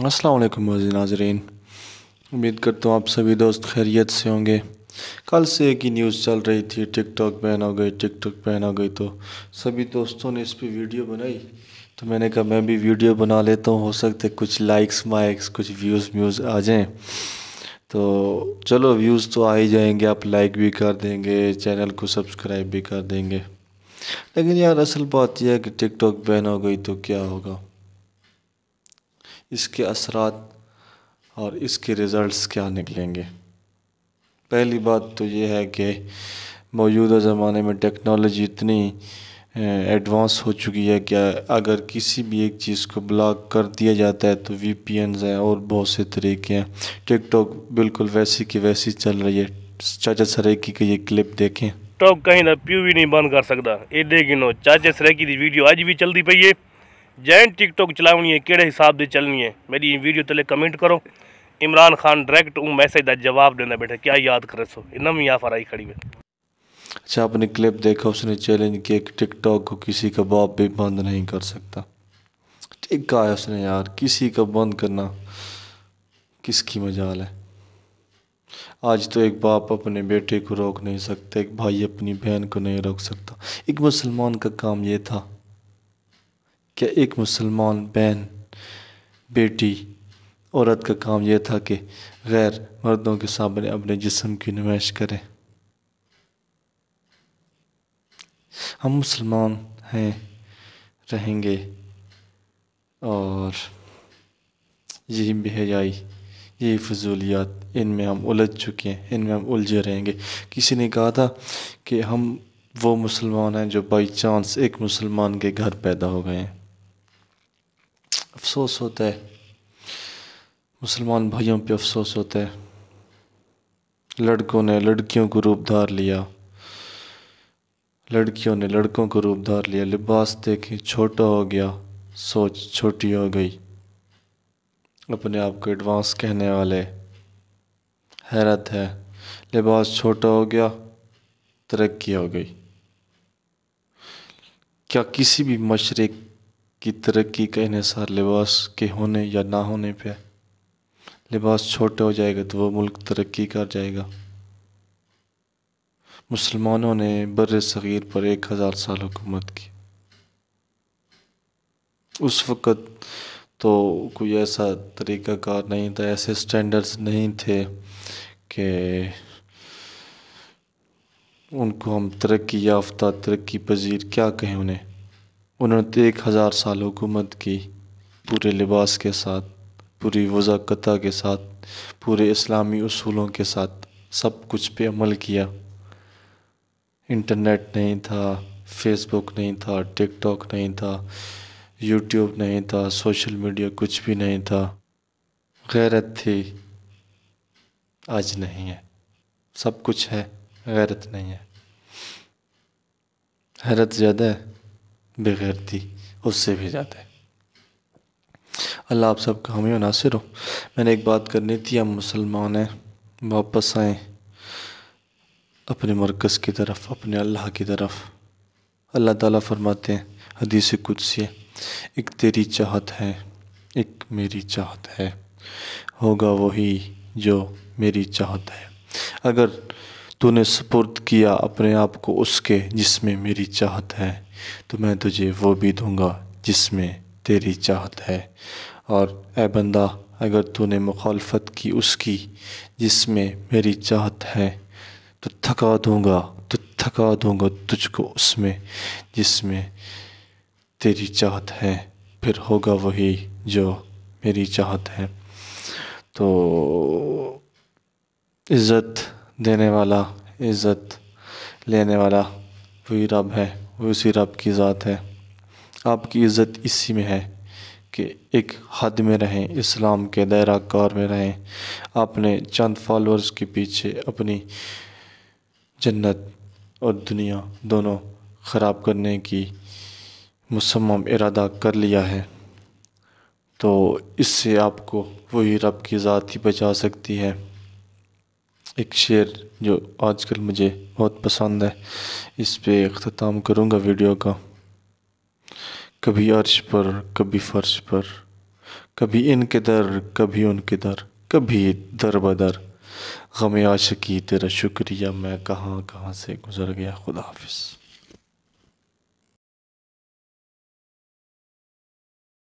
अस्सलाम वालेकुम नाजरीन उम्मीद करता हूँ आप सभी दोस्त खैरियत से होंगे कल से एक ही न्यूज़ चल रही थी टिकटॉक बैन हो गई टिकटॉक बैन हो गई तो सभी दोस्तों ने इस पर वीडियो बनाई तो मैंने कहा मैं भी वीडियो बना लेता हूँ हो सकते कुछ लाइक्स माइक्स कुछ व्यूज़ व्यूज़ आ जाएँ तो चलो व्यूज़ तो आ ही जाएंगे आप लाइक भी कर देंगे चैनल को सब्सक्राइब भी कर देंगे लेकिन यार असल बात यह है कि टिकटॉक बैन हो गई तो क्या होगा इसके असरात और इसके रिज़ल्ट्स क्या निकलेंगे पहली बात तो ये है कि मौजूदा ज़माने में टेक्नोलॉजी इतनी एडवांस हो चुकी है कि अगर किसी भी एक चीज़ को ब्लॉक कर दिया जाता है तो वी पी हैं और बहुत से तरीके हैं टिकटॉक बिल्कुल वैसी की वैसी चल रही है चाचा सरेकी की ये क्लिप देखें टॉक कहीं ना प्यू भी नहीं बंद कर सकता एडे गिनो चाचा सरेकी की वीडियो आज भी चलती पई है ਜੈਨ टिकटॉक ਚਲਾਉਣੀ है ਕਿਹੜੇ ਹਿਸਾਬ ਦੀ ਚੱਲਣੀ ਹੈ ਮੇਰੀ ਵੀਡੀਓ ਥੱਲੇ ਕਮੈਂਟ ਕਰੋ इमरान खान डायरेक्ट वो मैसेज का जवाब देना बैठे क्या याद करे सो इनमें यहाँ फराई खड़ी हुई अच्छा आपने क्लिप देखा उसने चैलेंज किया कि टिकटॉक को किसी का बाप भी बंद नहीं कर सकता ठीक कहा है उसने यार किसी का बंद करना किसकी मजाल है आज तो एक बाप अपने बेटे को रोक नहीं सकता एक भाई अपनी बहन को नहीं रोक सकता एक मुसलमान का काम ये था क्या एक मुसलमान बहन बेटी औरत का काम यह था कि गैर मर्दों के सामने अपने जिसम की नुमाइश करें हम मुसलमान हैं रहेंगे और यही बेहयाई यही फजूलियात इनमें हम उलझ चुके हैं इनमें हम उलझे रहेंगे किसी ने कहा था कि हम वो मुसलमान हैं जो बाई चांस एक मुसलमान के घर पैदा हो गए हैं अफसोस होता है मुसलमान भाइयों पे अफसोस होता है लड़कों ने लड़कियों को रूप धार लिया लड़कियों ने लड़कों को रूप धार लिया लिबास देखें छोटा हो गया सोच छोटी हो गई अपने आप को एडवांस कहने वाले हैरत है लिबास छोटा हो गया तरक्की हो गई क्या किसी भी मशरक़ की तरक्की का इन्हसार लिबास के होने या ना होने पर लिबास छोटा हो जाएगा तो वह मुल्क तरक्की कर जाएगा मुसलमानों ने बर सग़ीर पर एक हज़ार साल हुकूमत की उस वक़्त तो कोई ऐसा तरीक़ाकार नहीं था ऐसे स्टैंडर्ड्स नहीं थे कि उनको हम तरक्की याफ्ता तरक्की पजीर क्या कहें उन्हें उन्होंने तो एक हज़ार साल हुकूमत की पूरे लिबास के साथ पूरी वज़ाकता के साथ पूरे इस्लामी असूलों के साथ सब कुछ पे अमल किया इंटरनेट नहीं था फेसबुक नहीं था टिकटॉक नहीं था यूट्यूब नहीं था सोशल मीडिया कुछ भी नहीं था गैरत थी आज नहीं है सब कुछ है गैरत नहीं है हैरत ज़्यादा है बगैर थी उससे भी ज़्यादा है अल्लाह आप सब का हमें नासिर हो मैंने एक बात करनी थी हम मुसलमान हैं वापस आएँ अपने मरकज़ की तरफ अपने अल्लाह की तरफ अल्लाह ताला फरमाते हैं हदीस कुछ से एक तेरी चाहत है एक मेरी चाहत है होगा वही जो मेरी चाहत है अगर तूने सुपुर्द किया अपने आप को उसके जिसमें मेरी चाहत है तो मैं तुझे वो भी दूंगा जिसमें तेरी चाहत है और ए बंदा अगर तूने मुखालफत की उसकी जिसमें मेरी चाहत है तो थका दूंगा तो थका दूंगा तुझको उसमें जिसमें तेरी चाहत है फिर होगा वही जो मेरी चाहत है तो इज़्ज़त देने वाला इज़्ज़त लेने वाला वही रब है वो उसी रब की ज़ात है आपकी इज़्ज़त इसी में है कि एक हद में रहें इस्लाम के दायरा कार में रहें आपने चंद फॉलोअर्स के पीछे अपनी जन्नत और दुनिया दोनों ख़राब करने की मुसम इरादा कर लिया है तो इससे आपको वही रब की ज़ात ही बचा सकती है एक शेर जो आजकल मुझे बहुत पसंद है इस पे अख्ताम करूँगा वीडियो का कभी अर्श पर कभी फर्श पर कभी इनके दर कभी उनके दर कभी दर बदर गम आशकी तेरा शुक्रिया मैं कहाँ कहाँ से गुज़र गया खुदा हाफिज़